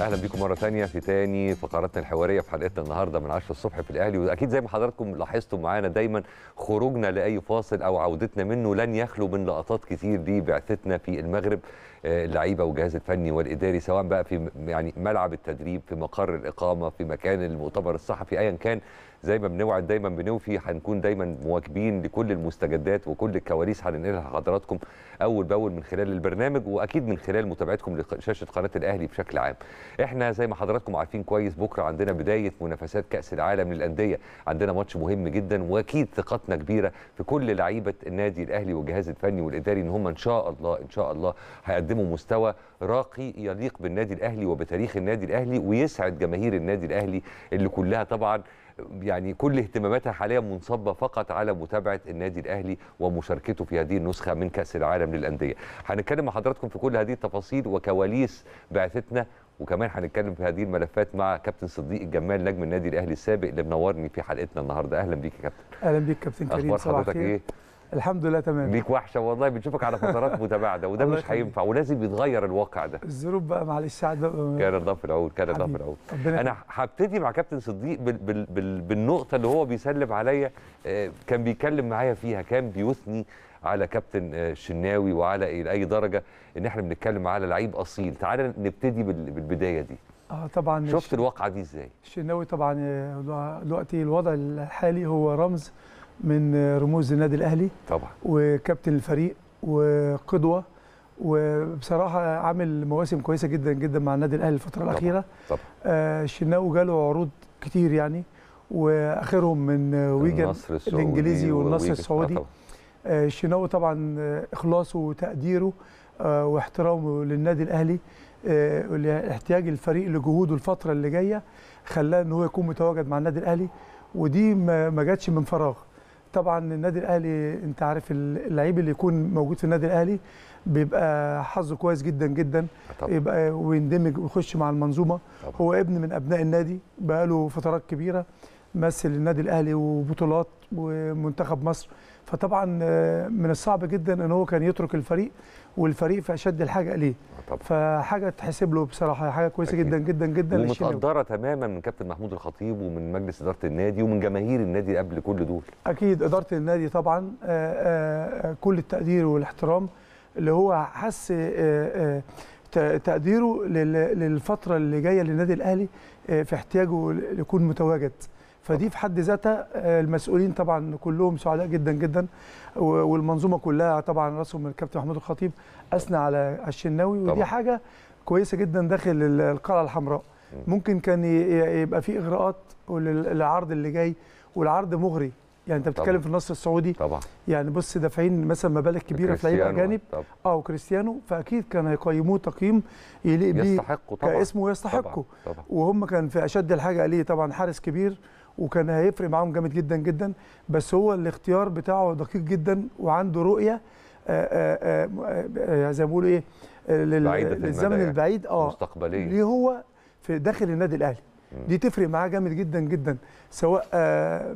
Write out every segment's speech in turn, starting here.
اهلا بكم مره ثانيه في تاني فقراتنا الحواريه في حلقتنا النهارده من 10 الصبح في الاهلي واكيد زي ما حضراتكم لاحظتم معانا دايما خروجنا لاي فاصل او عودتنا منه لن يخلو من لقطات كتير دي بعثتنا في المغرب آه، اللعيبه والجهاز الفني والاداري سواء بقى في يعني ملعب التدريب في مقر الاقامه في مكان المؤتمر الصحفي ايا كان زي ما بنوعد دايما بنوفي هنكون دايما مواكبين لكل المستجدات وكل الكواليس هننقلها لحضراتكم اول باول من خلال البرنامج واكيد من خلال متابعتكم لشاشه قناه الاهلي بشكل عام. احنا زي ما حضراتكم عارفين كويس بكره عندنا بدايه منافسات كاس العالم للانديه، عندنا ماتش مهم جدا واكيد ثقتنا كبيره في كل لعيبه النادي الاهلي والجهاز الفني والاداري ان هم ان شاء الله ان شاء الله هيقدموا يقدموا مستوى راقي يليق بالنادي الاهلي وبتاريخ النادي الاهلي ويسعد جماهير النادي الاهلي اللي كلها طبعا يعني كل اهتماماتها حاليا منصبه فقط على متابعه النادي الاهلي ومشاركته في هذه النسخه من كاس العالم للانديه. هنتكلم مع حضراتكم في كل هذه التفاصيل وكواليس بعثتنا وكمان هنتكلم في هذه الملفات مع كابتن صديق الجمال نجم النادي الاهلي السابق اللي منورني في حلقتنا النهارده اهلا بيك يا كابتن. اهلا بيك كابتن كريم اخبار حضرتك ايه؟ الحمد لله تمام ليك وحشه والله بنشوفك على فترات متباعده وده مش هينفع ولازم يتغير الواقع ده الظروف بقى معلش ساعات بقى كان الله في العون كان الله في العون انا هبتدي مع كابتن صديق بال بال بال بالنقطه اللي هو بيسلم عليا آه، كان بيتكلم معايا فيها كان بيثني على كابتن الشناوي آه، وعلى إيه، لاي درجه ان احنا بنتكلم على لعيب اصيل تعال نبتدي بالبدايه دي اه طبعا شفت الواقعه دي ازاي الشناوي طبعا آه، دلوقتي الوضع الحالي هو رمز من رموز النادي الاهلي طبعا وكابتن الفريق وقدوه وبصراحه عامل مواسم كويسه جدا جدا مع النادي الاهلي الفتره طبعا. الاخيره طبعا آه الشناوي جاله عروض كتير يعني واخرهم من ويجن الانجليزي والنصر آه، السعودي آه الشناوي طبعا آه، اخلاصه وتقديره آه واحترامه للنادي الاهلي آه احتياج الفريق لجهوده الفتره اللي جايه خلاه ان هو يكون متواجد مع النادي الاهلي ودي ما جاتش من فراغ طبعا النادي الاهلي انت عارف اللعيب اللي يكون موجود في النادي الاهلي بيبقى حظه كويس جدا جدا طبعا. يبقى ويندمج ويخش مع المنظومه طبعا. هو ابن من ابناء النادي بقاله فترات كبيره مثل النادي الاهلي وبطولات ومنتخب مصر فطبعا آه، من الصعب جدا ان هو كان يترك الفريق والفريق في اشد الحاجه ليه آه، طبعا. فحاجه تحسب له بصراحه حاجه كويسه جدا جدا جدا ومتقدره تماما من كابتن محمود الخطيب ومن مجلس اداره النادي ومن جماهير النادي قبل كل دول اكيد اداره النادي طبعا آآ آه، آآ كل التقدير والاحترام اللي هو حس تقديره للفتره اللي جايه للنادي الاهلي في احتياجه يكون متواجد فدي في حد ذاتها آه، المسؤولين طبعا كلهم سعداء جدا جدا والمنظومه كلها طبعا راسهم الكابتن محمود الخطيب اثنى على الشناوي ودي طبعا. حاجه كويسه جدا داخل القلعه الحمراء ممكن كان يبقى في اغراءات للعرض اللي جاي والعرض مغري يعني انت بتتكلم في النصر السعودي طبعا يعني بص دافعين مثلا مبالغ كبيره في لعيبه اجانب اه وكريستيانو فاكيد كان هيقيموه تقييم يليق بيه يستحقه طبعا كاسمه يستحقه طبعا. طبعا. وهم كان في اشد الحاجه ليه طبعا حارس كبير وكان هيفرق معاهم جامد جدا جدا بس هو الاختيار بتاعه دقيق جدا وعنده رؤيه آآ آه، آآ آه، آه، زي ما بيقولوا ايه للزمن يعني، البعيد اه مستقبليا ليه هو في داخل النادي الاهلي دي تفرق معاه جامد جدا جدا سواء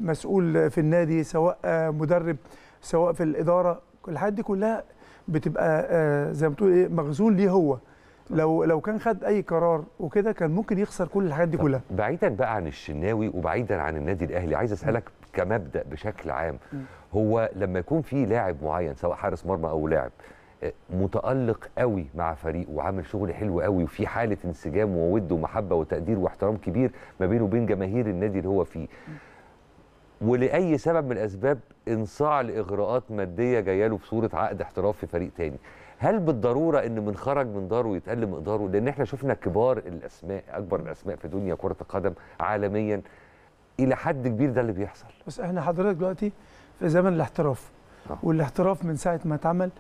مسؤول في النادي سواء مدرب سواء في الاداره الحاجات دي كلها بتبقى زي ما بتقول ايه مخزون ليه هو لو لو كان خد اي قرار وكده كان ممكن يخسر كل الحاجات دي كلها بعيدا بقى عن الشناوي وبعيدا عن النادي الاهلي عايز اسالك كمبدا بشكل عام هو لما يكون في لاعب معين سواء حارس مرمى او لاعب آه، متالق قوي مع فريقه وعامل شغل حلو قوي وفي حاله انسجام وود ومحبه وتقدير واحترام كبير ما بينه وبين جماهير النادي اللي هو فيه ولاي سبب من الاسباب انصاع لاغراءات ماديه جايه له في صوره عقد احتراف في فريق تاني هل بالضروره ان من خرج من داره يتقل مقداره لان احنا شفنا كبار الاسماء اكبر الاسماء في دنيا كره القدم عالميا الى حد كبير ده اللي بيحصل بس احنا حضرتك دلوقتي في زمن الاحتراف أه. والاحتراف من ساعه ما اتعمل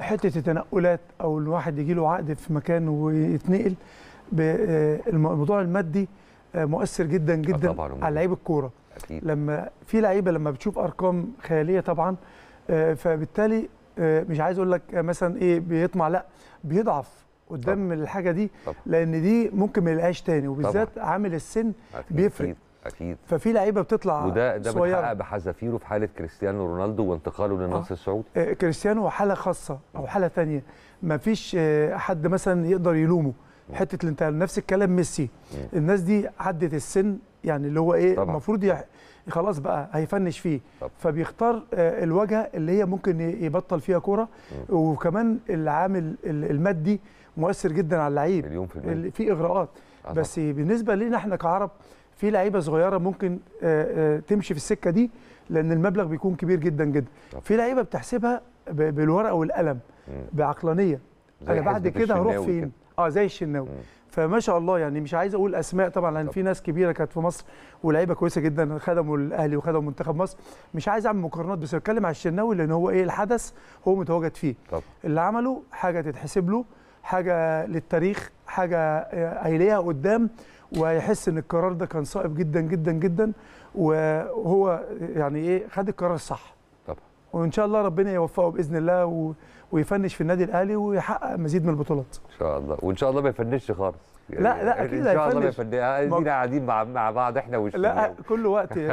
حته التنقلات او الواحد يجي له عقد في مكان ويتنقل آه، الموضوع المادي آه، مؤثر جدا آه، جدا على لعيب الكوره أكيد. لما في لعيبه لما بتشوف ارقام خياليه طبعا فبالتالي آه، مش عايز اقول لك مثلا ايه بيطمع لا بيضعف قدام طبعا. الحاجه دي طبعا. لان دي ممكن ما يلقاش تاني وبالذات عامل السن أكيد بيفرق اكيد ففي لعيبه بتطلع وده ده بيتحقق بحذافيره في حاله كريستيانو رونالدو وانتقاله للنصر آه. السعودي آه كريستيانو حاله خاصه او حاله ثانيه ما فيش آه حد مثلا يقدر يلومه حته الانتقال نفس الكلام ميسي الناس دي عدت السن يعني اللي هو ايه المفروض يح... خلاص بقى هيفنش فيه طبعا. فبيختار آه، الوجهه اللي هي ممكن يبطل فيها كوره وكمان العامل المادي مؤثر جدا على اللعيب مليون في المية في اغراءات طبعا. بس بالنسبه لنا احنا كعرب في لعيبه صغيره ممكن آه، آه، تمشي في السكه دي لان المبلغ بيكون كبير جدا جدا طبعا. في لعيبه بتحسبها بالورقه والقلم بعقلانيه انا بعد كده هروح فين اه زي الشناوي فما شاء الله يعني مش عايز اقول اسماء طبعا لان في ناس كبيره كانت في مصر ولاعيبه كويسه جدا خدموا الاهلي وخدموا منتخب مصر مش عايز اعمل مقارنات بس بتكلم على الشناوي لان هو ايه الحدث هو متواجد فيه طب. اللي عمله حاجه تتحسب له حاجه للتاريخ حاجه آه، هيلاقيها قدام وهيحس ان القرار ده كان صائب جدا جدا جدا وهو يعني ايه خد القرار الصح طبعا وان شاء الله ربنا يوفقه باذن الله و... ويفنش في النادي الاهلي ويحقق مزيد من البطولات ان شاء الله وان شاء الله ما يفنشش خالص يعني لا لا اكيد ان شاء الله ما يفنش يعني ادينا قاعدين مع مع بعض احنا والشباب لا كل وقت ليه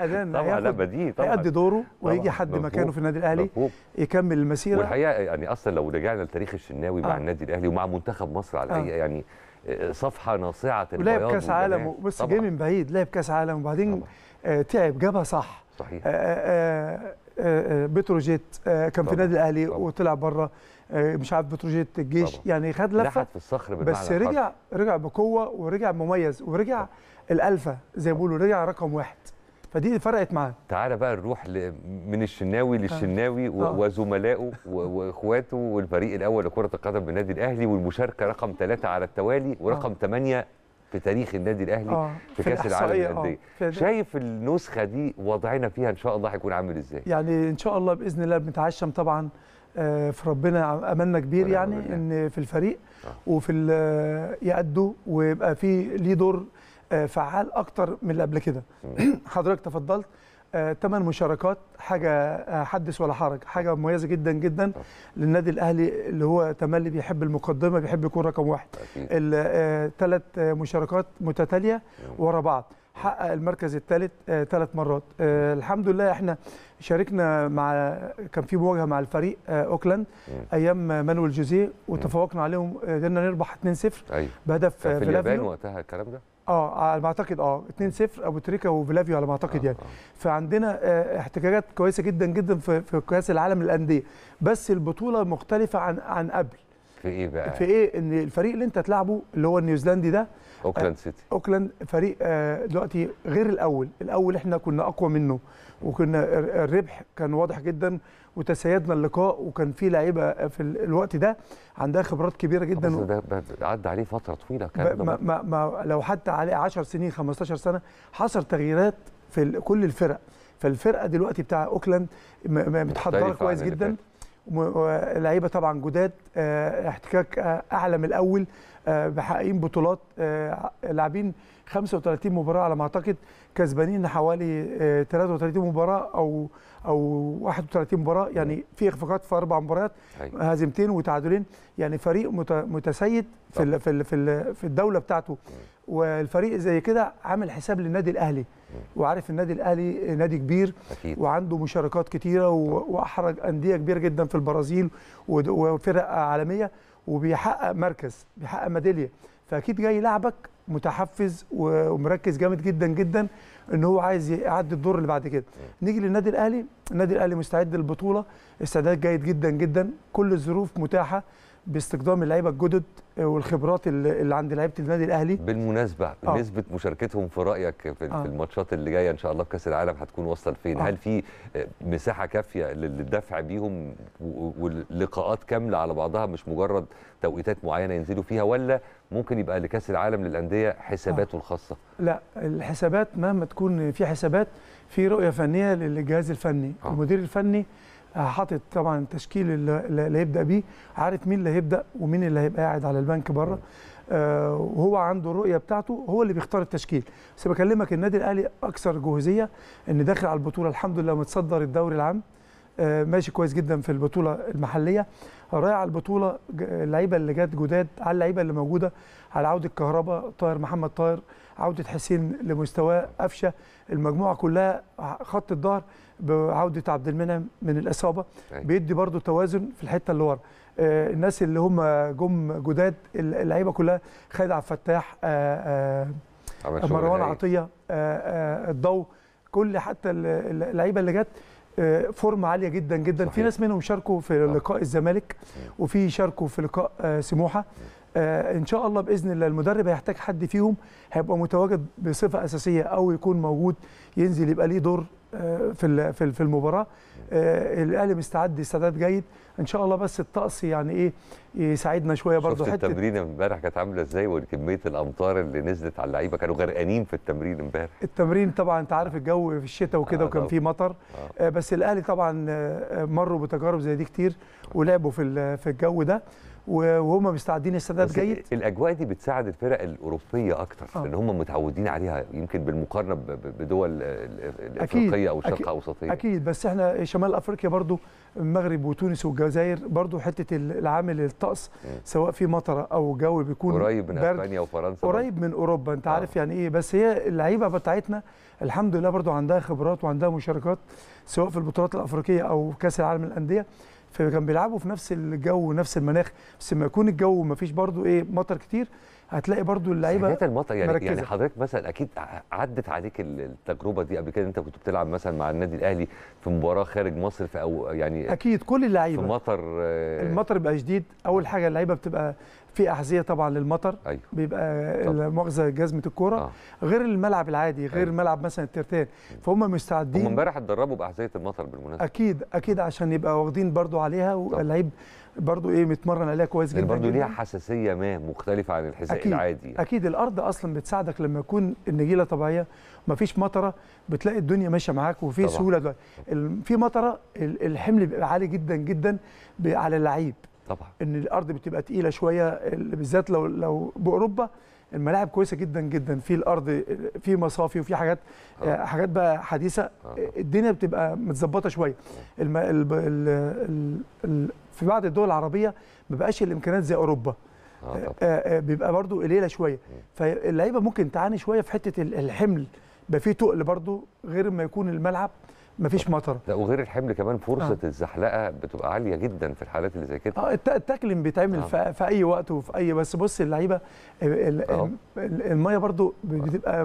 اذان طبعا لا طبعا هيأدي دوره ويجي حد مفهوم. مكانه في النادي الاهلي مفهوم. يكمل المسيره والحقيقه يعني اصلا لو رجعنا لتاريخ الشناوي آه. مع النادي الاهلي ومع منتخب مصر على الحقيقه آه. يعني آه، صفحه ناصعه البياض لعب كاس عالم بس جاي من بعيد لعب كاس عالم وبعدين آه، تعب جابها صح صحيح آه، آه، آه، بتروجيت آه، كان في النادي الاهلي وطلع بره مش عارف بتروجيت الجيش طبعا. يعني خد لفه في الصخر بس رجع رجع بقوه ورجع مميز ورجع طبعا. زي ما بيقولوا رجع رقم واحد فدي فرقت معاه تعالى بقى نروح من الشناوي للشناوي آه. وزملائه واخواته والفريق الاول لكره القدم بالنادي الاهلي والمشاركه رقم ثلاثة على التوالي ورقم ثمانية في تاريخ النادي الاهلي آه. في, في كاس العالم للانديه آه. شايف النسخه دي وضعنا فيها ان شاء الله هيكون عامل ازاي يعني ان شاء الله باذن الله بنتعشم طبعا آه، في ربنا املنا كبير يعني ان في الفريق آه. وفي آه، يأدوا ويبقى في ليه دور فعال اكتر من اللي قبل كده حضرتك تفضلت ثمان آه، مشاركات حاجه آه، حدث ولا حرج حاجه مميزه جدا جدا للنادي الاهلي اللي هو تملي بيحب المقدمه بيحب يكون رقم واحد ثلاث آه، مشاركات متتاليه نعم. ورا بعض حقق المركز الثالث ثلاث مرات الحمد لله احنا شاركنا مع كان في مواجهه مع الفريق اوكلاند نعم. ايام مانويل جوزيه نعم. وتفوقنا عليهم قدرنا نربح 2-0 أيوة. بهدف في اليابان وقتها الكلام ده اه على ما اعتقد اه 2-0 ابو تريكا وفلافيو على ما اعتقد آه، يعني آه. فعندنا آه، احتكاكات كويسه جدا جدا في, في كاس العالم للانديه بس البطوله مختلفه عن عن قبل في ايه بقى؟ في ايه ان الفريق اللي انت تلعبه اللي هو النيوزيلندي ده اوكلاند سيتي اوكلاند فريق دلوقتي غير الاول، الاول احنا كنا اقوى منه وكنا الربح كان واضح جدا وتسيدنا اللقاء وكان في لعيبه في الوقت ده عندها خبرات كبيره جدا بس ده عدى عليه فتره طويله كان ما, ما, ما لو حتى عليه 10 سنين 15 سنه حصل تغييرات في كل الفرق فالفرقه دلوقتي بتاع اوكلاند متحضره كويس جدا لعيبه طبعا جداد آه، احتكاك آه، اعلى من الاول محققين آه، بطولات لاعبين 35 مباراه على ما اعتقد كسبانين حوالي 33 آه، مباراه او او 31 مباراه يعني في اخفاقات في اربع مباريات هزيمتين وتعادلين يعني فريق متسيد في في في الدوله بتاعته والفريق زي كده عامل حساب للنادي الاهلي وعارف النادي الاهلي نادي كبير أكيد. وعنده مشاركات كتيره واحرج انديه كبيره جدا في البرازيل وفرق عالميه وبيحقق مركز بيحقق ميداليه فاكيد جاي لعبك متحفز ومركز جامد جدا جدا ان هو عايز يعدي الدور اللي بعد كده نيجي للنادي الاهلي النادي الاهلي مستعد للبطوله استعداد جيد جدا جدا كل الظروف متاحه باستقدام اللعيبه الجدد والخبرات اللي عند لعيبه النادي الاهلي بالمناسبه آه. نسبه مشاركتهم في رايك في, آه. الماتشات اللي جايه ان شاء الله في كاس العالم هتكون واصله لفين آه. هل في مساحه كافيه للدفع بيهم واللقاءات كامله على بعضها مش مجرد توقيتات معينه ينزلوا فيها ولا ممكن يبقى لكاس العالم للانديه حساباته آه. الخاصه لا الحسابات مهما تكون في حسابات في رؤيه فنيه للجهاز الفني آه. المدير الفني حاطط طبعا التشكيل اللي هيبدا بيه عارف مين اللي هيبدا ومين اللي هيبقى قاعد على البنك بره آه, آه، وهو عنده الرؤيه بتاعته هو اللي بيختار التشكيل بس بكلمك النادي الاهلي اكثر جهوزيه ان داخل على البطوله الحمد لله متصدر الدوري العام آه، ماشي كويس جدا في البطوله المحليه رايح على البطوله اللعيبه اللي جت جداد على اللعيبه اللي موجوده على عوده كهرباء طاهر محمد طاهر عوده حسين لمستواه قفشه المجموعه كلها خط الظهر بعوده عبد المنعم من الاصابه أيوة. بيدي برده توازن في الحته اللي ورا آه، الناس اللي هم جم جداد اللعيبه كلها خالد عبد الفتاح آه، مروان عطيه الضو كل حتى اللعيبه اللي جت آه، فورمه عاليه جدا جدا صحيح. في ناس منهم شاركوا في آه. لقاء الزمالك آه. وفي شاركوا في لقاء سموحه ان شاء الله باذن الله المدرب هيحتاج حد فيهم هيبقى متواجد بصفه اساسيه او يكون موجود ينزل يبقى ليه دور في في المباراه الاهلي مستعد استعداد جيد ان شاء الله بس الطقس يعني ايه يساعدنا شويه برضه حته التمرين امبارح كانت عامله ازاي وكميه الامطار اللي نزلت على اللعيبه كانوا غرقانين في التمرين امبارح التمرين طبعا انت عارف الجو في الشتاء وكده آه وكان آه. في مطر آه. آه. بس الاهلي طبعا آه، مروا بتجارب زي دي كتير ولعبوا في في الجو ده وهم مستعدين استعداد جيد الاجواء دي بتساعد الفرق الاوروبيه اكتر آه. لان هم متعودين عليها يمكن بالمقارنه بدول الافريقيه او الشرق الاوسطيه اكيد اكيد بس احنا شمال افريقيا برضو المغرب وتونس والجزائر برضو حته العامل الطقس سواء في مطره او جو بيكون قريب من برد. اسبانيا وفرنسا قريب من اوروبا انت آه. عارف يعني ايه بس هي اللعيبه بتاعتنا الحمد لله برضو عندها خبرات وعندها مشاركات سواء في البطولات الافريقيه او كاس العالم للانديه فكان بيلعبوا في نفس الجو ونفس المناخ بس لما يكون الجو ما فيش برضو ايه مطر كتير هتلاقي برضو اللعيبه حاجات المطر يعني, يعني مركزة. يعني حضرتك مثلا اكيد عدت عليك التجربه دي قبل كده انت كنت بتلعب مثلا مع النادي الاهلي في مباراه خارج مصر في او يعني اكيد كل اللعيبه في مطر آه، المطر بيبقى شديد اول حاجه اللعيبه بتبقى في احذيه طبعا للمطر أيوه. بيبقى المؤخذة جزمه الكوره آه. غير الملعب العادي غير أيوه. الملعب مثلا الترتان فهم مستعدين هم امبارح اتدربوا باحذيه المطر بالمناسبه اكيد اكيد عشان يبقى واخدين برضو عليها واللعيب برضو ايه متمرن عليها كويس جدا برضو ليها حساسيه ما مختلفه عن الحذاء أكيد. العادي اكيد الارض اصلا بتساعدك لما يكون النجيله طبيعيه ما فيش مطره بتلاقي الدنيا ماشيه معاك وفي سهوله في مطره الحمل بيبقى عالي جدا جدا على اللعيب طبعا ان الارض بتبقى تقيله شويه بالذات لو لو باوروبا الملاعب كويسه جدا جدا في الارض في مصافي وفي حاجات آه. آه. حاجات بقى حديثه آه. الدنيا بتبقى متظبطه شويه آه. الم... ال... ال... ال... ال... في بعض الدول العربيه ما بقاش الامكانيات زي اوروبا آه. آه،, آه. آه. بيبقى برضو قليله شويه آه. فاللعيبه ممكن تعاني شويه في حته الحمل بقى فيه تقل برضو غير ما يكون الملعب مفيش مطره لا وغير الحمل كمان فرصه آه. الزحلقه بتبقى عاليه جدا في الحالات اللي زي كده اه التاكلم بيتعمل آه. في اي وقت وفي اي بس بص اللعيبه آه. الميه برضو بتبقى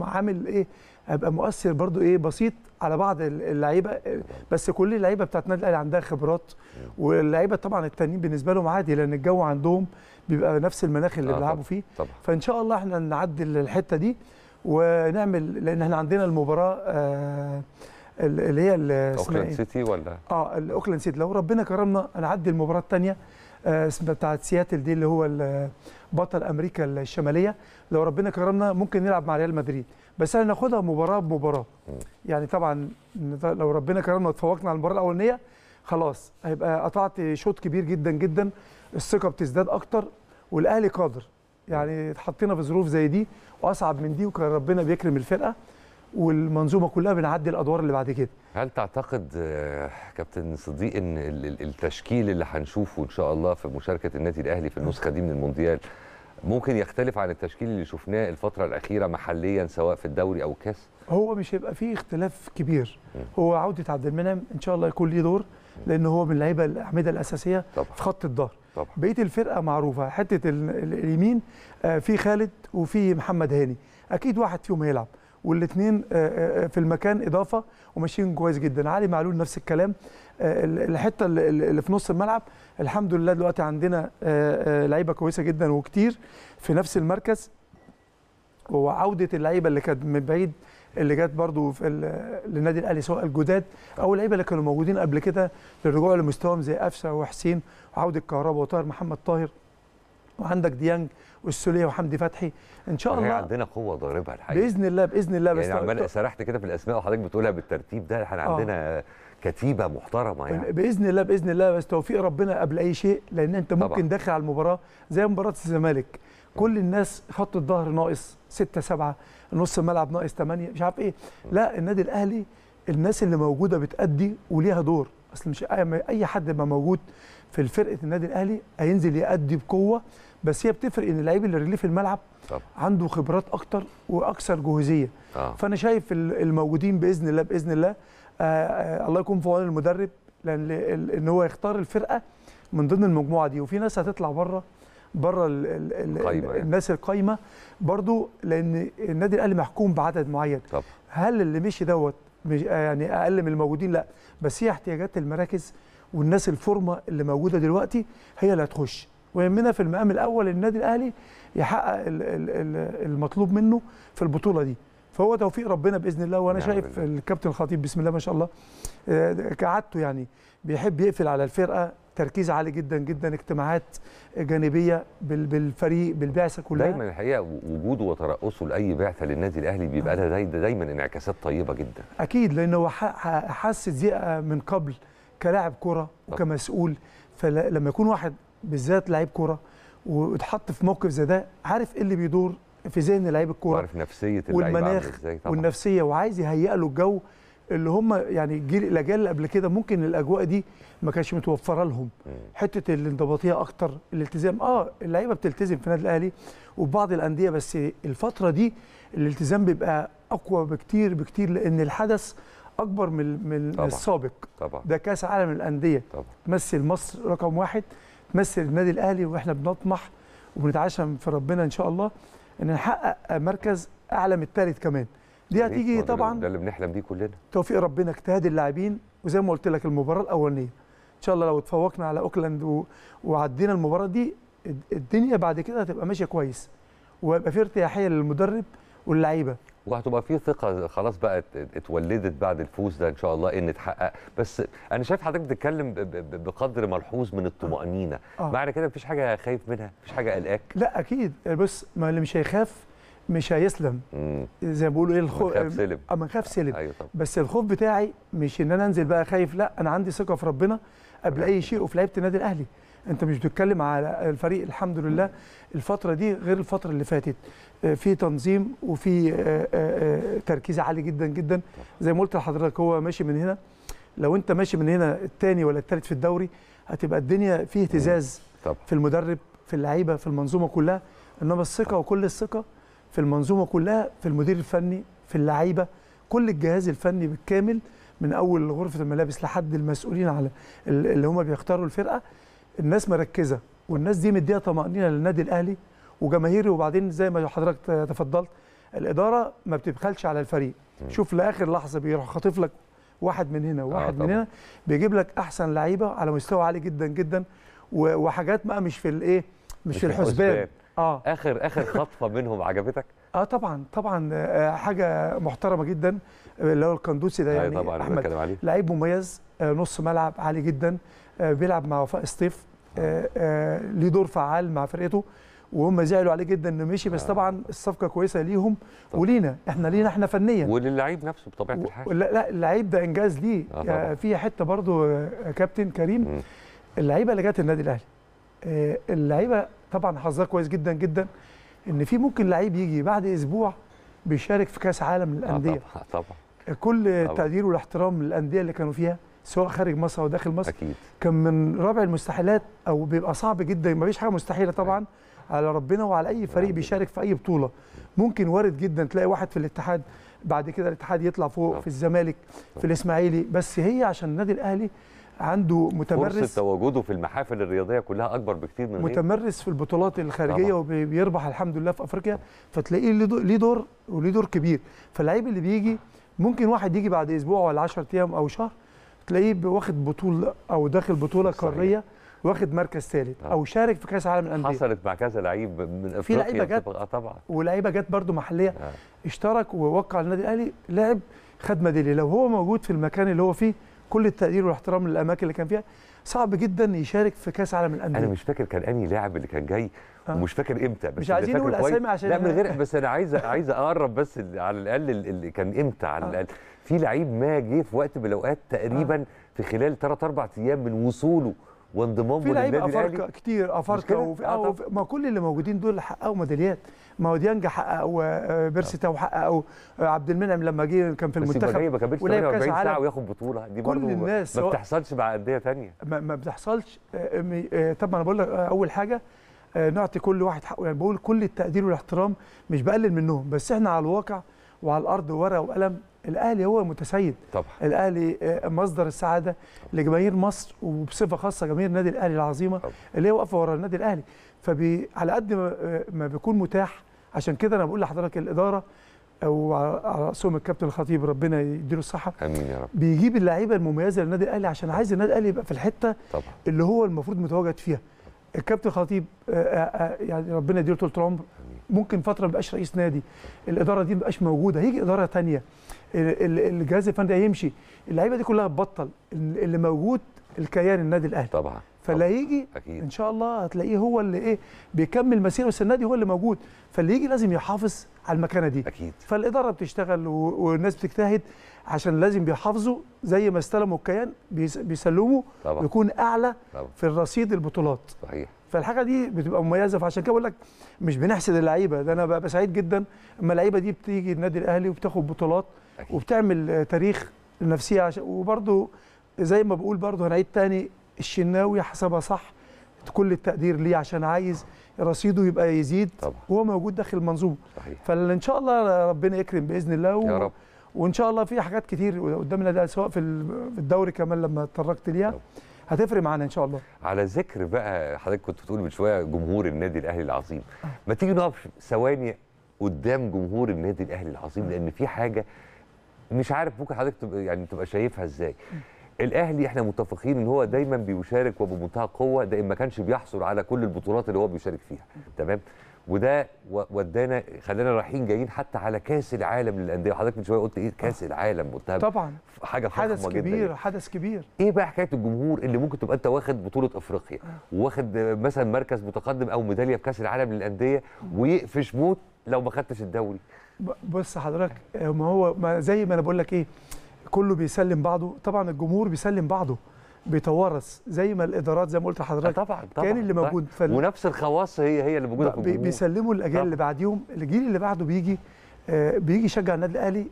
عامل ايه هيبقى مؤثر برضو ايه بسيط على بعض اللعيبه آه، بس كل اللعيبه بتاعت النادي الاهلي عندها خبرات واللعيبه طبعا التانيين بالنسبه لهم عادي لان الجو عندهم بيبقى نفس المناخ اللي آه بيلعبوا فيه طبعا. فان شاء الله احنا نعدل الحته دي ونعمل لان احنا عندنا المباراه آه اللي هي اوكلاند إيه؟ سيتي ولا اه الاوكلاند سيتي لو ربنا كرمنا هنعدي المباراه الثانيه آه، بتاعت سياتل دي اللي هو بطل امريكا الشماليه لو ربنا كرمنا ممكن نلعب مع ريال مدريد بس احنا ناخدها مباراه بمباراه يعني طبعا لو ربنا كرمنا وتفوقنا على المباراه الاولانيه خلاص هيبقى قطعت شوط كبير جدا جدا الثقه بتزداد اكتر والاهلي قادر يعني اتحطينا في ظروف زي دي واصعب من دي وكان ربنا بيكرم الفرقه والمنظومه كلها بنعدي الادوار اللي بعد كده هل تعتقد آه، كابتن صديق ان التشكيل اللي هنشوفه ان شاء الله في مشاركه النادي الاهلي في النسخه دي من المونديال ممكن يختلف عن التشكيل اللي شفناه الفتره الاخيره محليا سواء في الدوري او الكاس هو مش هيبقى فيه اختلاف كبير هو عوده عبد المنعم ان شاء الله يكون ليه دور لان هو من اللعيبه الاعمده الاساسيه طبعا. في خط الظهر بقيه الفرقه معروفه حته اليمين آه، في خالد وفي محمد هاني اكيد واحد فيهم هيلعب والاثنين آه، آه، آه، في المكان اضافه وماشيين كويس جدا علي معلول نفس الكلام الحته اللي في نص الملعب الحمد لله دلوقتي عندنا لعيبه كويسه جدا وكتير في نفس المركز وعوده اللعيبه اللي كانت من بعيد اللي جت برضو في للنادي الاهلي سواء الجداد او اللعيبه اللي كانوا موجودين قبل كده للرجوع لمستواهم زي قفشه وحسين وعوده كهربا وطاهر محمد طاهر وعندك ديانج والسوليه وحمدي فتحي ان شاء الله عندنا قوه ضاربه الحقيقه باذن الله باذن الله بس يعني عمال سرحت كده في الاسماء وحضرتك بتقولها بالترتيب ده احنا آه. عندنا آه. كتيبه محترمه يعني باذن الله باذن الله بس توفيق ربنا قبل اي شيء لان انت ممكن داخل على المباراه زي مباراه الزمالك كل الناس خط الظهر ناقص 6 7 نص الملعب ناقص 8 مش عارف ايه لا النادي الاهلي الناس اللي موجوده بتأدي وليها دور اصل مش اي حد ما موجود في فرقه النادي الاهلي هينزل يأدي بقوه بس هي بتفرق ان اللعيب اللي رجليه في الملعب طبعا. عنده خبرات اكتر واكثر جهوزيه آه. فانا شايف الموجودين باذن الله باذن الله آه،, آه الله يكون في عون المدرب لان ان هو يختار الفرقه من ضمن المجموعه دي وفي ناس هتطلع بره بره الـ الـ القايمة يعني. الناس القايمه برضو لان النادي الاهلي محكوم بعدد معين طب. هل اللي مشي دوت يعني اقل من الموجودين لا بس هي احتياجات المراكز والناس الفورمه اللي موجوده دلوقتي هي اللي هتخش ويهمنا في المقام الاول النادي الاهلي يحقق المطلوب منه في البطوله دي فهو توفيق ربنا باذن الله وانا نعم شايف بالله. الكابتن الخطيب بسم الله ما شاء الله آه، كعادته يعني بيحب يقفل على الفرقه تركيز عالي جدا جدا اجتماعات جانبيه بالفريق بالبعثه كلها دايما الحقيقه وجوده وترأسه لاي بعثه للنادي الاهلي بيبقى نعم. لها دايما انعكاسات طيبه جدا اكيد لانه حس زيقه من قبل كلاعب كرة وكمسؤول فلما يكون واحد بالذات لعيب كرة واتحط في موقف زي ده عارف ايه اللي بيدور في ذهن لعيب الكوره عارف نفسيه والمناخ والنفسيه وعايز يهيئ له الجو اللي هم يعني الجيل الاجيال اللي قبل كده ممكن الاجواء دي ما كانتش متوفره لهم حته الانضباطيه اكتر الالتزام اه اللعيبه بتلتزم في النادي الاهلي وبعض الانديه بس الفتره دي الالتزام بيبقى اقوى بكتير بكتير لان الحدث اكبر من من طبعًا. السابق طبعًا. ده كاس عالم الانديه طبعًا. تمثل مصر رقم واحد تمثل النادي الاهلي واحنا بنطمح وبنتعشم في ربنا ان شاء الله ان نحقق مركز اعلى من الثالث كمان دي هتيجي طبعا ده اللي بنحلم بيه كلنا توفيق ربنا اجتهاد اللاعبين وزي ما قلت لك المباراه الاولانيه ان شاء الله لو اتفوقنا على اوكلاند وعدينا المباراه دي الدنيا بعد كده هتبقى ماشيه كويس وهيبقى في ارتياحيه للمدرب واللعيبه وهتبقى في ثقه خلاص بقى اتولدت بعد الفوز ده ان شاء الله ان اتحقق بس انا شايف حضرتك بتتكلم بقدر ملحوظ من الطمانينه آه. معنى كده مفيش حاجه خايف منها مفيش حاجه قلقاك لا اكيد بص ما اللي مش هيخاف مش هيسلم مم. زي ما بيقولوا ايه الخوف خاف سلم آه، اما خاف سلم أيوة طبعا. بس الخوف بتاعي مش ان انا انزل بقى خايف لا انا عندي ثقه في ربنا قبل اي شيء وفي لعيبه النادي الاهلي انت مش بتتكلم على الفريق الحمد لله الفتره دي غير الفتره اللي فاتت آه، في تنظيم وفي آه، آه، تركيز عالي جدا جدا زي ما قلت لحضرتك هو ماشي من هنا لو انت ماشي من هنا الثاني ولا الثالث في الدوري هتبقى الدنيا في اهتزاز في المدرب في اللعيبه في المنظومه كلها انما الثقه وكل الثقه في المنظومه كلها في المدير الفني في اللعيبه كل الجهاز الفني بالكامل من اول غرفه الملابس لحد المسؤولين على اللي هم بيختاروا الفرقه الناس مركزه والناس دي مديها طمانينه للنادي الاهلي وجماهيري وبعدين زي ما حضرتك تفضلت الاداره ما بتبخلش على الفريق مم. شوف لاخر لحظه بيروح خاطف لك واحد من هنا وواحد آه من هنا بيجيب لك احسن لعيبه على مستوى عالي جدا جدا وحاجات بقى مش في الايه مش, مش في الحسبان اه اخر اخر خطفه منهم عجبتك اه طبعا طبعا آه، حاجه محترمه جدا اللي هو القندوسي ده أيوة يعني طبعا احمد لعيب مميز آه، نص ملعب عالي جدا آه، بيلعب مع وفاء سطيف آه، آه، ليه دور فعال مع فرقته وهم زعلوا عليه جدا انه مشي بس طبعا الصفقه كويسه ليهم طبعا. ولينا احنا لينا احنا فنيا وللعيب نفسه بطبيعه الحال لا لا اللعيب ده انجاز ليه آه في حته برضو كابتن كريم اللعيبه اللي جت النادي الاهلي اللعيبه طبعا حظها كويس جدا جدا ان في ممكن لعيب يجي بعد اسبوع بيشارك في كاس عالم للانديه آه طبعا طبعا كل التقدير والاحترام للانديه اللي كانوا فيها سواء خارج مصر او داخل مصر أكيد. كان من رابع المستحيلات او بيبقى صعب جدا ما فيش حاجه مستحيله طبعا أيوة. على ربنا وعلى اي فريق أيوة. بيشارك في اي بطوله ممكن وارد جدا تلاقي واحد في الاتحاد بعد كده الاتحاد يطلع فوق في الزمالك في الاسماعيلي بس هي عشان النادي الاهلي عنده متمرس فرصه تواجده في المحافل الرياضيه كلها اكبر بكتير من متمرس في البطولات الخارجيه طبعا. وبيربح الحمد لله في افريقيا فتلاقيه ليه دور وليه دور كبير فاللعيب اللي بيجي ممكن واحد يجي بعد اسبوع ولا 10 ايام او شهر تلاقيه واخد بطوله او داخل بطوله قاريه واخد مركز ثالث آه. او شارك في كاس عالم الانديه حصلت مع كذا لعيب من افريقيا في لعيبه جت آه، طبعا ولعيبه جت برده محليه آه. اشترك ووقع النادي الاهلي لاعب خد ميداليه لو هو موجود في المكان اللي هو فيه كل التقدير والاحترام للاماكن اللي كان فيها صعب جدا يشارك في كاس عالم الانديه انا مش فاكر كان انهي لاعب اللي كان جاي آه. ومش فاكر امتى بس مش عايزين نقول اسامي عشان لا من غير بس انا عايز عايز اقرب بس على الاقل اللي كان امتى على الاقل في لعيب ما جه في وقت من الاوقات تقريبا آه. في خلال ثلاث اربع ايام من وصوله وانضمامه للنادي الاهلي في لعيبه كتير افارقه وفي آه, آه، وفي ما كل اللي موجودين دول حققوا ميداليات ما هو ديانج حققوا آه، آه، بيرسيتا وحققوا عبد المنعم لما جه كان في المنتخب بس ما كانش 48 ساعه وياخد بطوله دي برضه الناس ما بتحصلش مع انديه ثانيه ما, ما بتحصلش طب ما انا بقول لك اول حاجه نعطي كل واحد حقه يعني بقول كل التقدير والاحترام مش بقلل منهم بس احنا على الواقع وعلى الارض ورقه وقلم الاهلي هو المتسيد طبعا الاهلي آه، مصدر السعاده لجماهير مصر وبصفه خاصه جماهير النادي الاهلي العظيمه طبعا. اللي هي واقفه ورا النادي الاهلي فعلى قد آه، ما بيكون متاح عشان كده انا بقول لحضرتك الاداره آه، وعلى راسهم الكابتن الخطيب ربنا يديله الصحه امين يا رب بيجيب اللعيبه المميزه للنادي الاهلي عشان عايز النادي الاهلي يبقى في الحته طبعا. اللي هو المفروض متواجد فيها الكابتن الخطيب يعني ربنا يديله طول العمر ممكن فتره ما يبقاش رئيس نادي الاداره دي ما بقاش موجوده هيجي اداره ثانيه الجهاز الفني هيمشي اللعيبه دي كلها تبطل اللي موجود الكيان النادي الاهلي طبعا فاللي هيجي ان شاء الله هتلاقيه هو اللي ايه بيكمل مسيره بس النادي هو اللي موجود فاللي يجي لازم يحافظ على المكانه دي اكيد فالاداره بتشتغل والناس بتجتهد عشان لازم بيحافظوا زي ما استلموا الكيان بيسلموا طبعا. يكون اعلى طبعا. في الرصيد البطولات صحيح فالحاجه دي بتبقى مميزه فعشان كده بقول لك مش بنحسد اللعيبه ده انا ببقى سعيد جدا اما اللعيبه دي بتيجي النادي الاهلي وبتاخد بطولات أكيد. وبتعمل تاريخ نفسية عشان وبرده زي ما بقول برده هنعيد تاني الشناوي حسبها صح كل التقدير ليه عشان عايز رصيده يبقى يزيد طبعا. وهو موجود داخل المنظومه فان شاء الله ربنا يكرم باذن الله و... يا رب وان شاء الله في حاجات كتير قدامنا ده سواء في الدوري كمان لما اتطرقت ليها طبعا. هتفرق معانا ان شاء الله على ذكر بقى حضرتك كنت بتقول من شويه جمهور النادي الاهلي العظيم ما تيجي نقف ثواني قدام جمهور النادي الاهلي العظيم لان في حاجه مش عارف ممكن حضرتك تبقى يعني تبقى شايفها ازاي الاهلي احنا متفقين ان هو دايما بيشارك وبمنتهى قوه ده ما كانش بيحصل على كل البطولات اللي هو بيشارك فيها تمام وده ودانا خلانا رايحين جايين حتى على كاس العالم للانديه وحضرتك من شويه قلت ايه كاس آه. العالم قلتها طبعا حاجه حدث كبير جداً. يعني. حدث كبير ايه بقى حكايه الجمهور اللي ممكن تبقى انت واخد بطوله افريقيا آه. واخد مثلا مركز متقدم او ميداليه في كاس العالم للانديه ويقفش موت لو ما خدتش الدوري بص حضرتك ما هو ما زي ما انا بقول لك ايه كله بيسلم بعضه طبعا الجمهور بيسلم بعضه بيتوارث زي ما الادارات زي ما قلت لحضرتك طبعا طبعا كان اللي موجود فل... ونفس الخواص هي هي اللي موجوده في بيسلموا الاجيال اللي بعديهم الجيل اللي بعده بيجي آه بيجي يشجع النادي الاهلي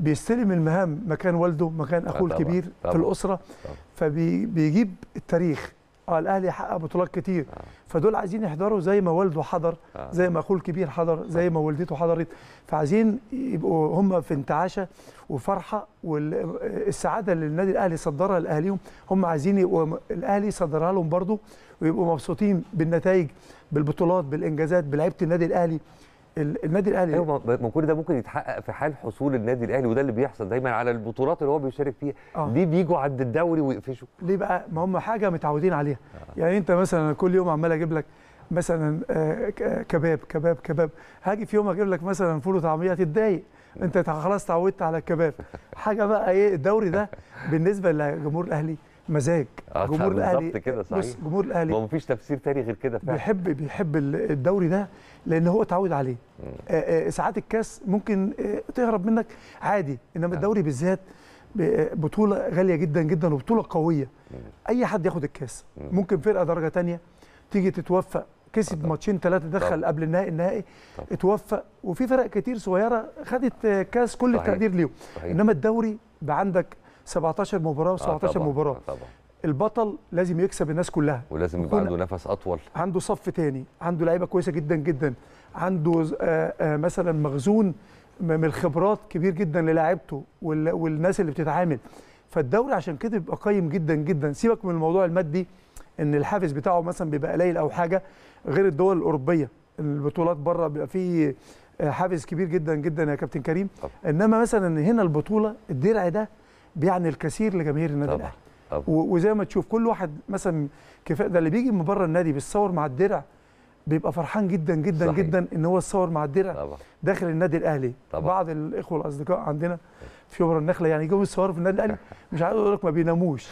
بيستلم المهام مكان والده مكان اخوه آه، الكبير في الاسره فبيجيب التاريخ اه الاهلي حقق بطولات كتير آه. فدول عايزين يحضروا زي ما والده حضر آه. زي ما اخوه الكبير حضر زي ما والدته حضرت فعايزين يبقوا هم في انتعاشه وفرحه والسعاده اللي النادي الاهلي صدرها لاهاليهم هم عايزين يبقوا الاهلي صدرها لهم برضه ويبقوا مبسوطين بالنتائج بالبطولات بالانجازات بلعيبه النادي الاهلي النادي الاهلي ايوه ما كل ده ممكن يتحقق في حال حصول النادي الاهلي وده اللي بيحصل دايما على البطولات اللي هو بيشارك فيها آه. ليه بيجوا عند الدوري ويقفشوا ليه بقى ما هم حاجه متعودين عليها آه. يعني انت مثلا كل يوم عمال اجيب لك مثلا آه، كباب كباب كباب هاجي في يوم اجيب لك مثلا فول وطعميه تتضايق انت خلاص اتعودت على الكباب حاجه بقى ايه الدوري ده بالنسبه لجمهور الاهلي مزاج آه، جمهور الاهلي كده صحيح بص جمهور الاهلي ما فيش تفسير تاني غير كده فعلا بيحب بيحب الدوري ده لان هو اتعود عليه آه، آه، ساعات الكاس ممكن تهرب منك عادي انما الدوري بالذات بطوله غاليه جدا جدا وبطوله قويه مم. اي حد ياخد الكاس مم. ممكن فرقه درجه تانية تيجي تتوفق كسب ماتشين ثلاثه دخل قبل النهائي النهائي اتوفق وفي فرق كتير صغيره خدت كاس كل التقدير ليهم انما الدوري بقى عندك 17 مباراه و17 آه مباراه آه، طبعا البطل لازم يكسب الناس كلها ولازم يبقى عنده نفس اطول عنده صف تاني عنده لعيبه كويسه جدا جدا عنده آه آه مثلا مخزون من الخبرات كبير جدا للاعيبته والناس اللي بتتعامل فالدوري عشان كده بيبقى قيم جدا جدا سيبك من الموضوع المادي ان الحافز بتاعه مثلا بيبقى قليل او حاجه غير الدول الاوروبيه البطولات بره بيبقى فيه آه، حافز كبير جدا جدا يا كابتن كريم طب. انما مثلا هنا البطوله الدرع ده بيعني الكثير لجماهير النادي الاهلي وزي ما تشوف كل واحد مثلا كفاءه ده اللي بيجي من بره النادي بيتصور مع الدرع بيبقى فرحان جدا جدا صحيح. جدا ان هو اتصور مع الدرع داخل النادي الاهلي طبعا. بعض الاخوه الاصدقاء عندنا في يوم النخله يعني يجوا يتصوروا في النادي الاهلي مش عايز اقول لك ما بيناموش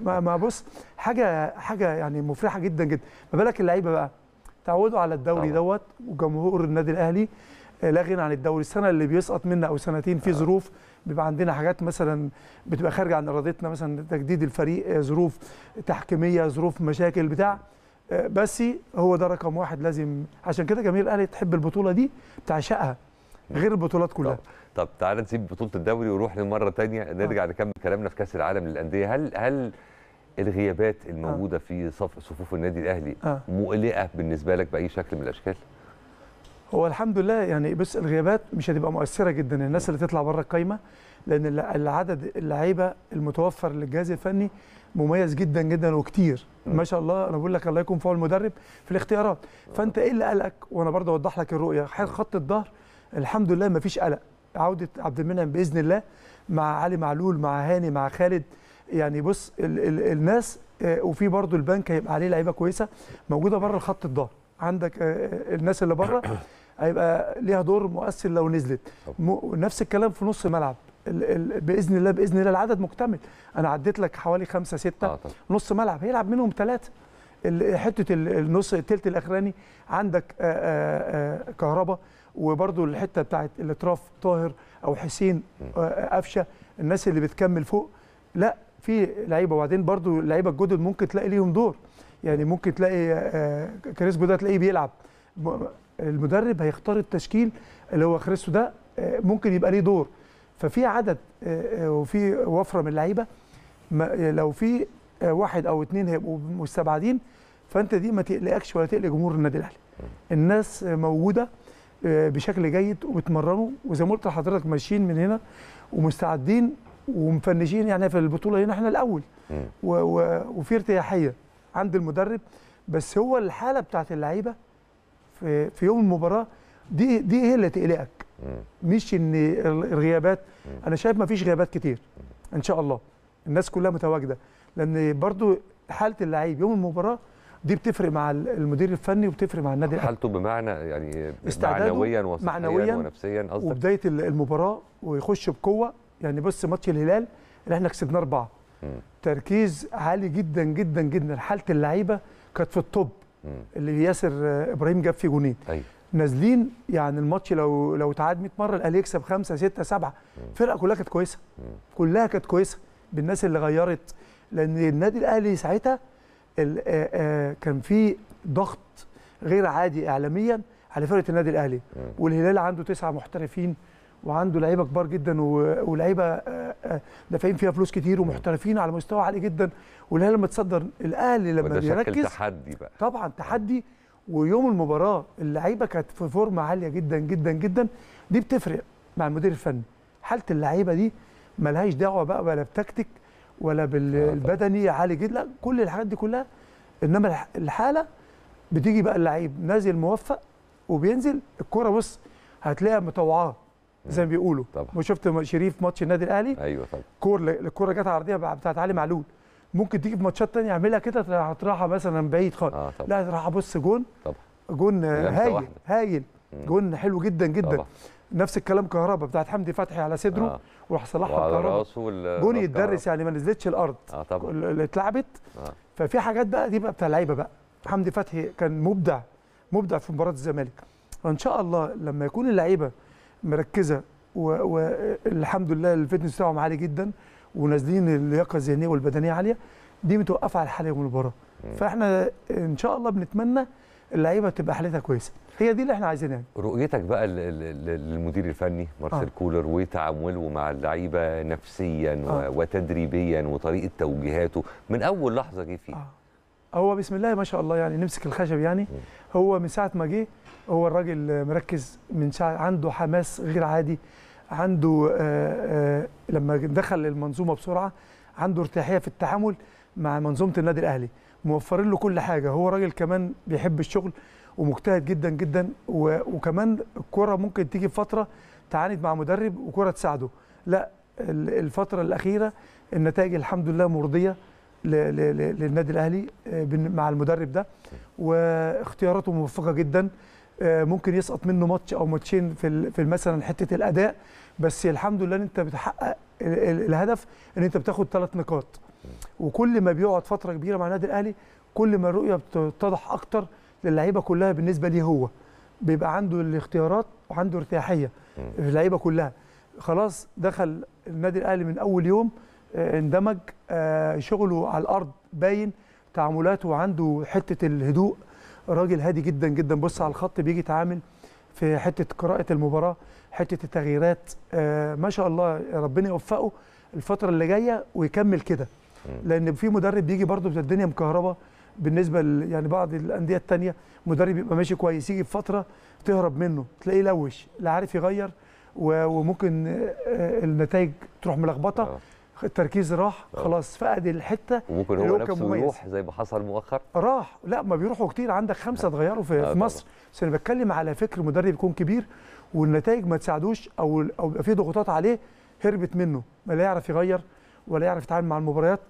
ما, ما بص حاجه حاجه يعني مفرحه جدا جدا ما بالك اللعيبه بقى تعودوا على الدوري طبعا. دوت وجمهور النادي الاهلي لا غنى عن الدوري السنه اللي بيسقط منا او سنتين في آه. ظروف بيبقى عندنا حاجات مثلا بتبقى خارجه عن ارادتنا مثلا تجديد الفريق آه، ظروف تحكيميه ظروف مشاكل بتاع آه، بس هو ده رقم واحد لازم عشان كده جماهير الاهلي تحب البطوله دي بتعشقها غير البطولات كلها طب, طب تعالى نسيب بطوله الدوري ونروح لمره ثانيه نرجع نكمل كلامنا في كاس العالم للانديه هل هل الغيابات الموجوده في صف صفوف النادي الاهلي مقلقه بالنسبه لك باي شكل من الاشكال هو الحمد لله يعني بس الغيابات مش هتبقى مؤثره جدا الناس اللي تطلع بره القايمه لان العدد اللعيبه المتوفر للجهاز الفني مميز جدا جدا وكتير ما شاء الله انا بقول لك الله يكون في المدرب في الاختيارات آه. فانت ايه اللي قلقك وانا برضه اوضح لك الرؤيه حال خط الظهر الحمد لله ما فيش قلق عوده عبد المنعم باذن الله مع علي معلول مع هاني مع خالد يعني بص ال ال الناس آه، وفي برضه البنك هيبقى عليه لعيبه كويسه موجوده بره الخط الظهر عندك آه، الناس اللي بره هيبقى ليها دور مؤثر لو نزلت م... نفس الكلام في نص ملعب ال... ال... باذن الله باذن الله العدد مكتمل انا عديت لك حوالي خمسه سته آه طبعا. نص ملعب هيلعب منهم ثلاثه حته النص الثلث الاخراني عندك آه، آه، آه، كهرباء وبرده الحته بتاعت الاطراف طاهر او حسين قفشه الناس اللي بتكمل فوق لا في لعيبه وبعدين برده اللعيبه الجدد ممكن تلاقي ليهم دور يعني ممكن تلاقي كريسبو ده تلاقيه بيلعب المدرب هيختار التشكيل اللي هو خريستو ده آه، ممكن يبقى ليه دور ففي عدد آه، آه، وفي وفره من اللعيبه لو في واحد او اثنين هيبقوا مستبعدين فانت دي ما تقلقكش ولا تقلق جمهور النادي الاهلي الناس موجوده بشكل جيد وبتمرنوا وزي ما قلت لحضرتك ماشيين من هنا ومستعدين ومفنشين يعني في البطوله هنا احنا الاول وفي ارتياحيه عند المدرب بس هو الحاله بتاعت اللعيبه في في يوم المباراه دي دي هي اللي تقلقك مش ان الغيابات انا شايف ما فيش غيابات كتير ان شاء الله الناس كلها متواجده لان برضو حاله اللعيب يوم المباراه دي بتفرق مع المدير الفني وبتفرق مع النادي حالته بمعنى يعني معنويا وصحيا معنويا ونفسيا قصدك وبدايه المباراه ويخش بقوه يعني بص ماتش الهلال اللي احنا كسبناه اربعه تركيز عالي جدا جدا جدا حاله اللعيبه كانت في التوب اللي ياسر آه، ابراهيم جاب فيه جونين أيوة. نازلين يعني الماتش لو لو اتعاد 100 مره الاهلي يكسب 5 6 7 الفرقه كلها كانت كويسه كلها كانت كويسه بالناس اللي غيرت لان النادي الاهلي ساعتها آه، آه، كان في ضغط غير عادي اعلاميا على فرقه النادي الاهلي والهلال عنده تسعه محترفين وعنده لعيبه كبار جدا ولعيبه آه، آه، دافعين فيها فلوس كتير ومحترفين على مستوى عالي جدا والاهلي لما تصدر الاهلي لما بيركز تحدي بقى طبعا تحدي ويوم المباراه اللعيبه كانت في فورمه عاليه جدا جدا جدا دي بتفرق مع المدير الفني حاله اللعيبه دي ملهاش دعوه بقى ولا بتكتيك ولا بالبدني عالي جدا لا كل الحاجات دي كلها انما الحاله بتيجي بقى اللعيب نازل موفق وبينزل الكره بص هتلاقيها مطوعاه زي ما بيقولوا طبعا شفت شريف ماتش النادي الاهلي ايوه طبعا كور الكوره جت عرضيه بتاعت علي معلول ممكن تيجي في ماتشات ثانيه يعملها كده هتراحها مثلا بعيد خالص آه لا راح ابص جون طبعا جون هايل هايل جون حلو جدا جدا طبعا. نفس الكلام كهربا بتاعت حمدي فتحي على صدره آه. وراح صلاحها كهربا جون يتدرس يعني ما نزلتش الارض آه طبعا اللي اتلعبت آه. ففي حاجات بقى دي بقى بتاع لعيبه بقى حمدي فتحي كان مبدع مبدع في مباراه الزمالك فان شاء الله لما يكون اللعيبه مركزه والحمد لله الفتنس بتاعهم عالي جدا ونازلين اللياقه الذهنيه والبدنيه عاليه دي متوقفه على الحاله يوم المباراه فاحنا ان شاء الله بنتمنى اللعيبه تبقى حالتها كويسه هي دي اللي احنا عايزينها رؤيتك بقى للمدير الفني مارسيل آه. كولر وتعامله مع اللعيبه نفسيا آه. وتدريبيا وطريقه توجيهاته من اول لحظه جه فيه آه. هو بسم الله ما شاء الله يعني نمسك الخشب يعني هو من ساعه ما جه هو الراجل مركز من شعر عنده حماس غير عادي عنده آآ آه، آآ آه، لما دخل المنظومه بسرعه عنده ارتياحيه في التعامل مع منظومه النادي الاهلي موفرين له كل حاجه هو راجل كمان بيحب الشغل ومجتهد جدا جدا وكمان الكره ممكن تيجي فتره تعاند مع مدرب وكره تساعده لا الفتره الاخيره النتائج الحمد لله مرضيه للنادي الاهلي آه، مع المدرب ده واختياراته موفقه جدا آه، ممكن يسقط منه ماتش او ماتشين في في مثلا حته الاداء بس الحمد لله ان انت بتحقق الهدف ان انت بتاخد ثلاث نقاط وكل ما بيقعد فتره كبيره مع النادي الاهلي كل ما الرؤيه بتتضح اكتر للعيبه كلها بالنسبه ليه هو بيبقى عنده الاختيارات وعنده ارتياحيه في اللعيبه كلها خلاص دخل النادي الاهلي من اول يوم آه، اندمج آه، شغله على الارض باين تعاملاته وعنده حته الهدوء راجل هادي جدا جدا بص على الخط بيجي يتعامل في حته قراءه المباراه حته التغييرات آه، ما شاء الله ربنا يوفقه الفتره اللي جايه ويكمل كده لان في مدرب بيجي برده في الدنيا مكهربه بالنسبه يعني بعض الانديه الثانيه مدرب يبقى ماشي كويس يجي بفتره تهرب منه تلاقيه لوش لا عارف يغير وممكن آه، آه، النتائج تروح ملخبطه التركيز راح آه. خلاص فقد الحته وممكن هو نفسه يروح زي ما حصل مؤخر راح لا ما بيروحوا كتير عندك خمسه اتغيروا في, آه، في مصر بس انا بتكلم على فكر مدرب يكون كبير والنتائج ما تساعدوش او او يبقى في ضغوطات عليه هربت منه ما لا يعرف يغير ولا يعرف يتعامل مع المباريات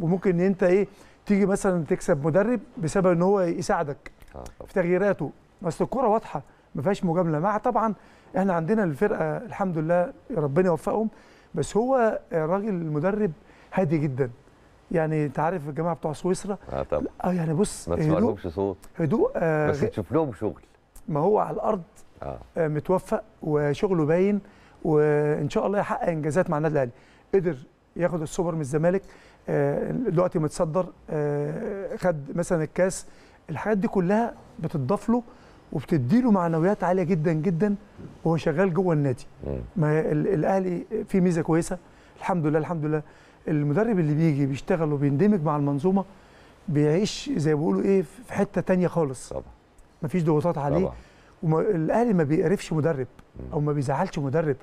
وممكن ان انت ايه تيجي مثلا تكسب مدرب بسبب ان هو يساعدك آه، في تغييراته اصل الكوره واضحه ما فيهاش مجامله مع طبعا احنا عندنا الفرقه الحمد لله ربنا يوفقهم بس هو الراجل المدرب هادي جدا يعني انت عارف الجماعه بتوع سويسرا اه طبعا اه يعني بص ما تسمعلهمش صوت هدوء آه بس تشوف لهم شغل ما هو على الارض آه. آه متوفق وشغله باين وان شاء الله يحقق انجازات مع النادي الاهلي قدر ياخد السوبر من الزمالك آه دلوقتي متصدر آه خد مثلا الكاس الحاجات دي كلها بتضاف له وبتديله معنويات عاليه جدا جدا وهو شغال جوه النادي ما الاهلي فيه ميزه كويسه الحمد لله الحمد لله المدرب اللي بيجي بيشتغل وبيندمج مع المنظومه بيعيش زي ما بيقولوا ايه في حته تانية خالص طبعا مفيش ضغوطات عليه طبعا والاهلي ما بيقرفش مدرب او ما بيزعلش مدرب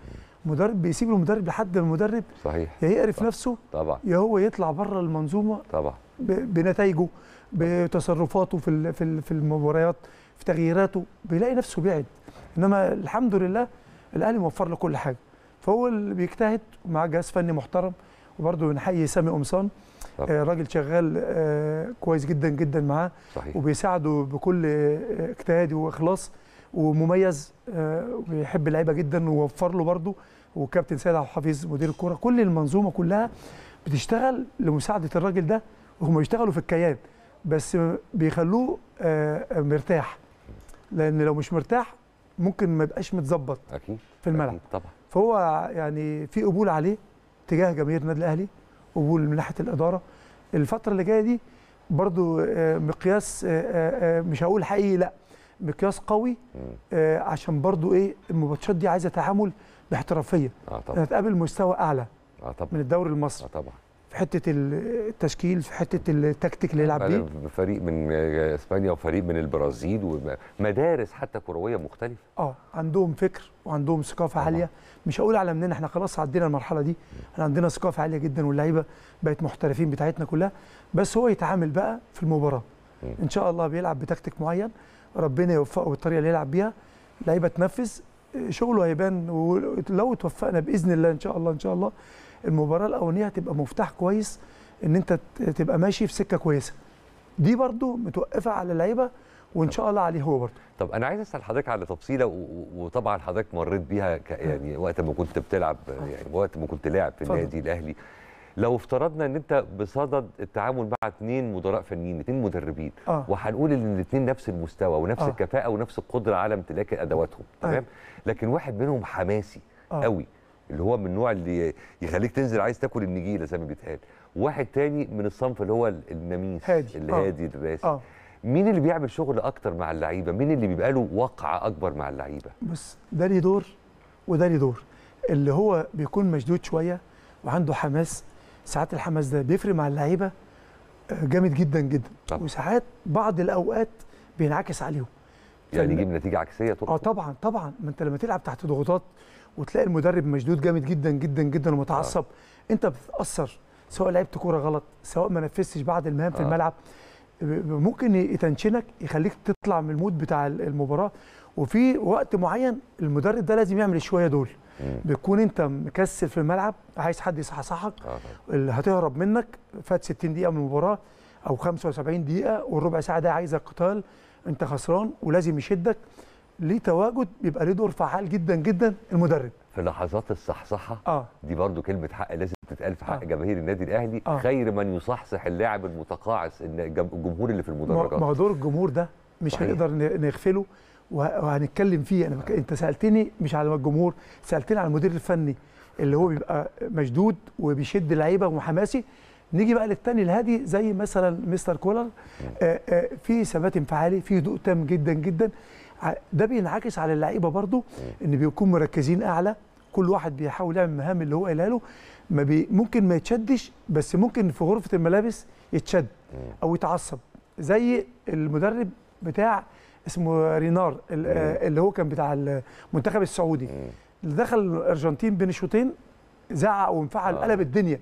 مدرب بيسيب المدرب لحد المدرب صحيح يا يقرف نفسه طبعا يا هو يطلع بره المنظومه طبعا بنتائجه بتصرفاته في في المباريات في تغييراته بيلاقي نفسه بعد انما الحمد لله الاهلي موفر له كل حاجه فهو اللي بيجتهد ومعاه جهاز فني محترم وبرده نحيي سامي قمصان آه راجل شغال آه كويس جدا جدا معاه وبيساعده بكل آه، اجتهاد واخلاص ومميز آه وبيحب اللعيبه جدا ووفر له برده وكابتن سيد عبد الحفيظ مدير الكوره كل المنظومه كلها بتشتغل لمساعده الراجل ده وهم بيشتغلوا في الكيان بس بيخلوه آه، مرتاح لان لو مش مرتاح ممكن ما يبقاش متظبط اكيد في الملعب أكيد طبعا فهو يعني في قبول عليه تجاه جماهير النادي الاهلي قبول من ناحيه الاداره الفتره اللي جايه دي برضو آه، مقياس آه، آه، مش هقول حقيقي لا مقياس قوي عشان برضو ايه الماتشات دي عايزه تعامل باحترافيه آه طبعا هتقابل مستوى اعلى آه طبعا من الدوري المصري آه طبعا في حته التشكيل في حته التكتيك اللي يلعب بيه فريق من اسبانيا وفريق من البرازيل ومدارس حتى كرويه مختلفه اه عندهم فكر وعندهم ثقافه أوه. عاليه مش هقول على مننا احنا خلاص عدينا المرحله دي احنا عندنا ثقافه عاليه جدا واللعيبه بقت محترفين بتاعتنا كلها بس هو يتعامل بقى في المباراه م. ان شاء الله بيلعب بتكتيك معين ربنا يوفقه بالطريقه اللي يلعب بيها لعيبه تنفذ شغله هيبان ولو توفقنا باذن الله ان شاء الله ان شاء الله المباراه الاولانيه هتبقى مفتاح كويس ان انت تبقى ماشي في سكه كويسه دي برده متوقفه على اللعيبه وان شاء الله عليه هو برضه طب انا عايز اسال حضرتك على تفصيله وطبعا حضرتك مريت بيها يعني وقت ما كنت بتلعب يعني وقت ما كنت لاعب في النادي الاهلي لو افترضنا ان انت بصدد التعامل مع اثنين مدراء فنيين اثنين مدربين آه. وهنقول ان الاثنين نفس المستوى ونفس آه. الكفاءه ونفس القدره على امتلاك ادواتهم آه. تمام آه. لكن واحد منهم حماسي آه. قوي اللي هو من النوع اللي يخليك تنزل عايز تاكل النجيله زي ما بيتقال واحد تاني من الصنف اللي هو النميس هادي. الهادي آه. الراسي آه. مين اللي بيعمل شغل اكتر مع اللعيبه مين اللي بيبقى له وقعه اكبر مع اللعيبه بس ده ليه دور وده ليه دور اللي هو بيكون مشدود شويه وعنده حماس ساعات الحماس ده بيفرق مع اللعيبه آه، جامد جدا جدا طبعا. وساعات بعض الاوقات بينعكس عليهم يعني يجيب نتيجه عكسيه طبعا اه طبعا طبعا ما انت لما تلعب تحت ضغوطات وتلاقي المدرب مشدود جامد جدا جدا جدا ومتعصب آه. انت بتتاثر سواء لعبت كوره غلط سواء ما نفذتش بعض المهام آه. في الملعب ممكن يتنشنك يخليك تطلع من المود بتاع المباراه وفي وقت معين المدرب ده لازم يعمل شويه دول بتكون انت مكسل في الملعب عايز حد يصحصحك آه، اللي هتهرب منك فات 60 دقيقه من المباراه او 75 دقيقه والربع ساعه ده عايزه قتال انت خسران ولازم يشدك ليه تواجد بيبقى ليه دور فعال جدا جدا المدرب في لحظات الصحصحه آه. دي برضو كلمه حق لازم تتقال في حق آه. جماهير النادي الاهلي آه. خير من يصحصح اللاعب المتقاعس الجمهور اللي في المدرجات ما هو دور الجمهور ده مش صحيح. هنقدر نغفله وهنتكلم فيه انا بك... آه. انت سالتني مش على الجمهور سالتني على المدير الفني اللي هو بيبقى مشدود وبيشد لعيبه وحماسي نيجي بقى للثاني الهادي زي مثلا مستر كولر آه، آه، في ثبات انفعالي في هدوء تام جدا جدا ده بينعكس على اللعيبه برضو ان بيكون مركزين اعلى كل واحد بيحاول يعمل المهام اللي هو قالها له ما بي ممكن ما يتشدش بس ممكن في غرفه الملابس يتشد او يتعصب زي المدرب بتاع اسمه رينار آه، اللي هو كان بتاع المنتخب السعودي اللي دخل الارجنتين بين شوطين زعق وانفعل قلب الدنيا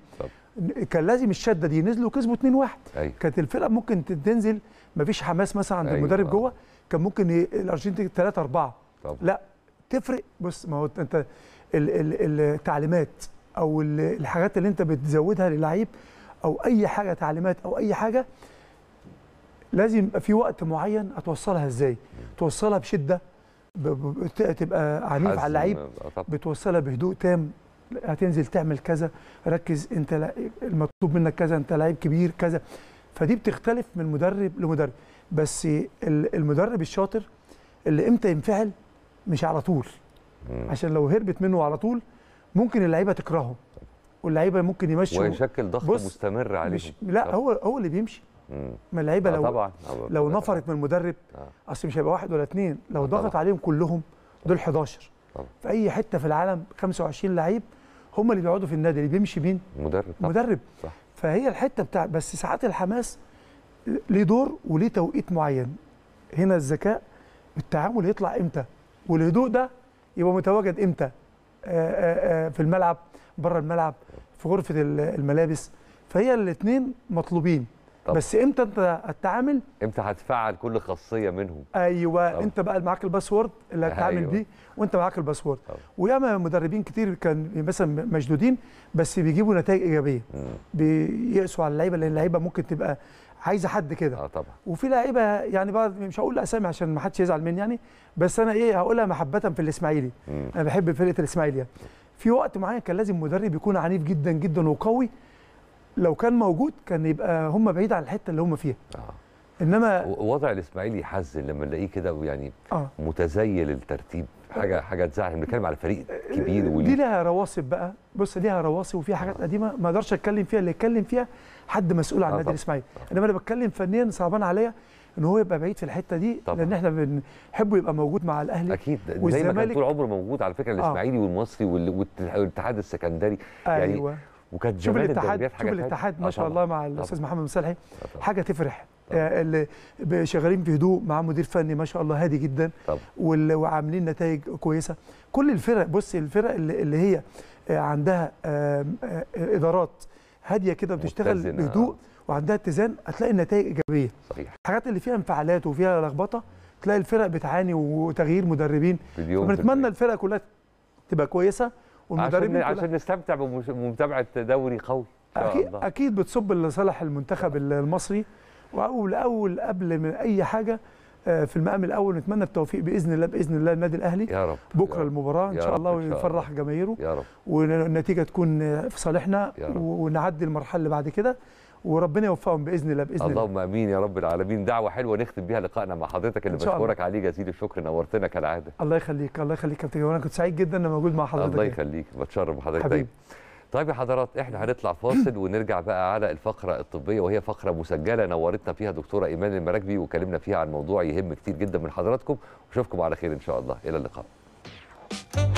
كان لازم الشده دي نزلوا كسبوا 2 1 أيوة. كانت الفرقه ممكن تنزل مفيش حماس مثلا عند أيوة. المدرب جوه كان ممكن الارجنتين 3 4 طبعا. لا تفرق بص ما هو انت التعليمات او الحاجات اللي انت بتزودها للعيب او اي حاجه تعليمات او اي حاجه لازم يبقى في وقت معين هتوصلها ازاي توصلها بشده تبقى عنيف على اللعيب بتوصلها بهدوء تام هتنزل تعمل كذا ركز انت المطلوب منك كذا انت لعيب كبير كذا فدي بتختلف من مدرب لمدرب بس المدرب الشاطر اللي امتى ينفعل مش على طول عشان لو هربت منه على طول ممكن اللعيبه تكرهه واللعيبه ممكن يمشوا ويشكل ضغط مستمر عليهم لا هو هو اللي بيمشي ما اللعيبه آه، لو طبعا آه، لو نفرت من المدرب آه. اصل مش هيبقى واحد ولا اثنين لو ضغط عليهم كلهم دول 11 طبعا. آه. في اي حته في العالم 25 لعيب هم اللي بيقعدوا في النادي اللي بيمشي مين مدرب طبعا. مدرب صح. فهي الحته بتاع بس ساعات الحماس ليه دور وليه توقيت معين هنا الذكاء التعامل يطلع امتى والهدوء ده يبقى متواجد امتى آآ آه، آآ آه، في الملعب بره الملعب في غرفه الملابس فهي الاثنين مطلوبين طب. بس امتى انت هتتعامل امتى هتفعل كل خاصيه منهم ايوه طب. انت بقى معاك الباسورد اللي هتتعامل أيوة. بيه وانت معاك الباسورد وياما مدربين كتير كان مثلا مشدودين بس بيجيبوا نتائج ايجابيه بيقسوا على اللعيبه لان اللعيبه ممكن تبقى عايزه حد كده اه طبعا وفي لعيبه يعني بعض مش هقول اسامي عشان ما حدش يزعل مني يعني بس انا ايه هقولها محبه في الاسماعيلي مم. انا بحب فرقه الاسماعيلي يعني في وقت معين كان لازم مدرب يكون عنيف جدا جدا وقوي لو كان موجود كان يبقى هم بعيد عن الحته اللي هم فيها آه. انما وضع الاسماعيلي يحزن لما نلاقيه كده يعني آه. متزيل الترتيب حاجه حاجه تزعل بنتكلم على فريق آه، كبير وليه دي لها رواسب بقى بص ليها رواسب وفيها حاجات آه. قديمه ما اقدرش اتكلم فيها اللي يتكلم فيها حد مسؤول عن آه الاسماعيلي آه. انما انا بتكلم فنيا صعبان عليا ان هو يبقى بعيد في الحته دي طبعا. لان احنا بنحبه يبقى موجود مع الاهلي اكيد زي ما كان طول عمره موجود على فكره آه. الاسماعيلي آه. والمصري والاتحاد السكندري يعني أيوة. يعني وكانت شوف الاتحاد شوف الاتحاد ما آه، شاء الله مع الاستاذ محمد مصلحي آه، حاجه تفرح آه، اللي شغالين في هدوء مع مدير فني ما شاء الله هادي جدا وعاملين نتائج كويسه كل الفرق بص الفرق اللي, اللي هي عندها ادارات هاديه كده بتشتغل بهدوء وعندها اتزان هتلاقي النتائج ايجابيه صحيح الحاجات اللي فيها انفعالات وفيها لخبطه تلاقي الفرق بتعاني وتغيير مدربين بنتمنى الفرق كلها تبقى كويسه والمدربين عشان, عشان نستمتع بمتابعه دوري قوي اكيد الله. اكيد بتصب لصالح المنتخب المصري واول اول قبل من اي حاجه آه، في المقام الاول نتمنى التوفيق باذن الله باذن الله النادي الاهلي يا رب بكره يا رب المباراه ان شاء الله ويفرح جماهيره يا رب والنتيجه تكون في صالحنا ونعدي المرحله اللي بعد كده وربنا يوفقهم باذن الله باذن الله اللهم امين يا رب العالمين دعوه حلوه نختم بيها لقائنا مع حضرتك اللي بشكرك عليه جزيل الشكر نورتنا كالعاده الله يخليك الله يخليك كابتن وانا كنت سعيد جدا اني موجود مع حضرتك الله يخليك بتشرف بحضرتك طيب طيب يا حضرات احنا هنطلع فاصل ونرجع بقى على الفقره الطبيه وهي فقره مسجله نورتنا فيها دكتوره ايمان المراكبي وكلمنا فيها عن موضوع يهم كتير جدا من حضراتكم واشوفكم على خير ان شاء الله الى اللقاء